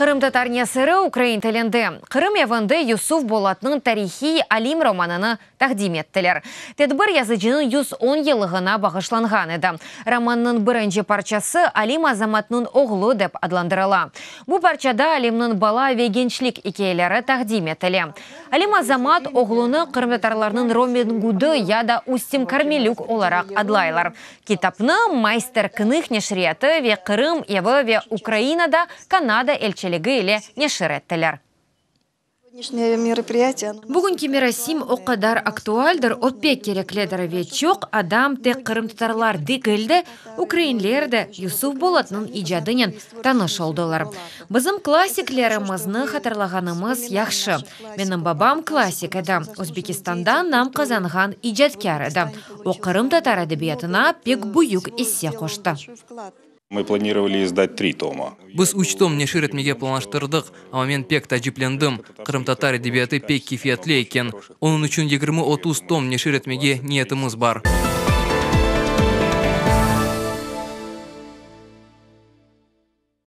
Қырым татарне сыры украин тілінде. Қырым евінді Юсуф Болатның тарихи Алим романыны тәқдим еттілер. Тедбір язычының 110 елығына бағышланған еді. Романның бірінші парчасы Алим азаматның оғлы деп адландырыла. Бұ парчада Алимның бала вегеншілік икейлері тәқдим еттілі. Алим азамат оғлыны Қырым татарларының Ромен Гуды яда Устим Кармелюк оларақ адлайлар. Китапны майстер кных ве Қырым, Евы ве Украинада, Канада эльчелі жетекшілігі еле нешір Бүгінгі мерасим оқадар актуальдыр, оппе керекледір вечок, адам тек қырымтарлар дегілді, украинлерді Юсуф Болатның ижадынен таныш олдылар. Бізім классиклерімізні қатырлағанымыз яқшы. Менің бабам классик әді. Өзбекистандан нам қазанған ижадкер еді. О қырым татар әдебиетіна пек бұйық ісе қошты. Мы планировали издать три тома. Біз үш том не ширет меге планыштырдық, ама мен пек тәжіплендім. Қырым татар әдебиеті пек кефиятлі екен. Оның үшін 20-30 том не ширет меге ниетіміз бар.